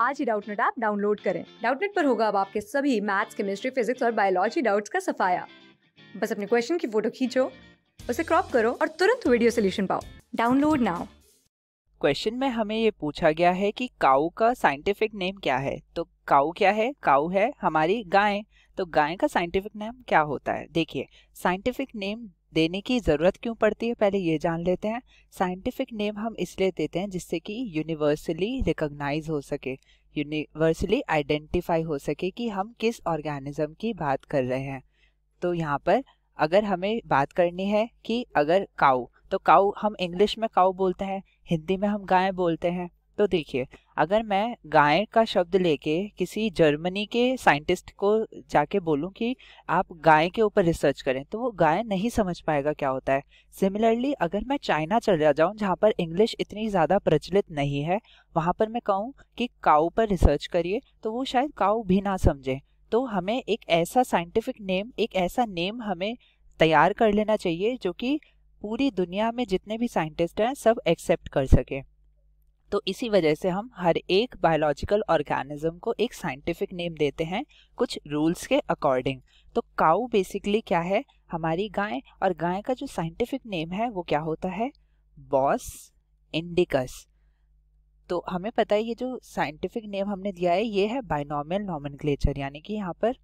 आज ही Doubtnut app download करें डाउटनेट पर होगा अब आपके सभी मैथ्स केमिस्ट्री फिजिक्स और बायोलॉजी डाउट्स का सफाया बस अपने क्वेश्चन की फोटो खींचो उसे क्रॉप करो और तुरंत वीडियो सोल्यूशन पाओ डाउनलोड नाउ क्वेश्चन में हमें ये पूछा गया है कि काऊ का साइंटिफिक नेम क्या है तो काऊ क्या है काऊ है हमारी गाय तो गाय का साइंटिफिक नेम क्या होता है देखिए साइंटिफिक नेम देने की ज़रूरत क्यों पड़ती है पहले ये जान लेते हैं साइंटिफिक नेम हम इसलिए देते हैं जिससे कि यूनिवर्सली रिकोगनाइज हो सके यूनिवर्सली आइडेंटिफाई हो सके कि हम किस ऑर्गेनिज्म की बात कर रहे हैं तो यहाँ पर अगर हमें बात करनी है कि अगर काऊ तो काऊ हम इंग्लिश में काऊ बोलते हैं हिंदी में हम गाय बोलते हैं तो देखिए अगर मैं गाय का शब्द लेके किसी जर्मनी के साइंटिस्ट को जाके बोलूं कि आप गाय के ऊपर रिसर्च करें तो वो गाय नहीं समझ पाएगा क्या होता है सिमिलरली अगर मैं चाइना चला जाऊं जहाँ पर इंग्लिश इतनी ज़्यादा प्रचलित नहीं है वहाँ पर मैं कहूँ कि काऊ पर रिसर्च करिए तो वो शायद काऊ भी ना समझें तो हमें एक ऐसा साइंटिफिक नेम एक ऐसा नेम हमें तैयार कर लेना चाहिए जो कि पूरी दुनिया में जितने भी साइंटिस्ट हैं सब एक्सेप्ट कर सकें तो इसी वजह से हम हर एक बायोलॉजिकल ऑर्गेनिज्म को एक साइंटिफिक नेम देते हैं कुछ रूल्स के अकॉर्डिंग तो काऊ बेसिकली क्या है हमारी गाय और गाय का जो साइंटिफिक नेम है वो क्या होता है बॉस इंडिकस तो हमें पता है ये जो साइंटिफिक नेम हमने दिया है ये है बाइनॉमियल नॉमनक्लेचर यानी कि यहाँ पर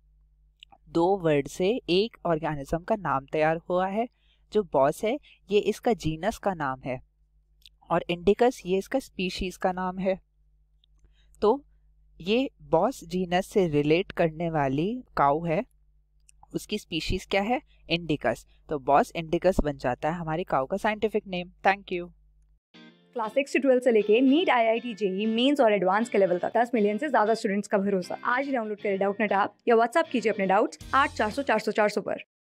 दो वर्ड से एक ऑर्गेनिज्म का नाम तैयार हुआ है जो बॉस है ये इसका जीनस का नाम है और इंडिकस ये इसका स्पीशीज़ का नाम है तो ये बॉस जीनस से रिलेट करने वाली काउ है उसकी स्पीशीज़ क्या है इंडिकस तो बॉस इंडिकस बन जाता है हमारी काउ का scientific name thank you class six से ट्वेल्व से लेके NEET I I T JEE mains और एडवांस के लेवल का दस मिलियन से ज्यादा स्टूडेंट्स का भरोसा आज डाउनलोड करें डाउट नेट आप या व्हाट्सअप कीजिए अपने डाउट्स आठ चार सौ चार सौ चार सौ पर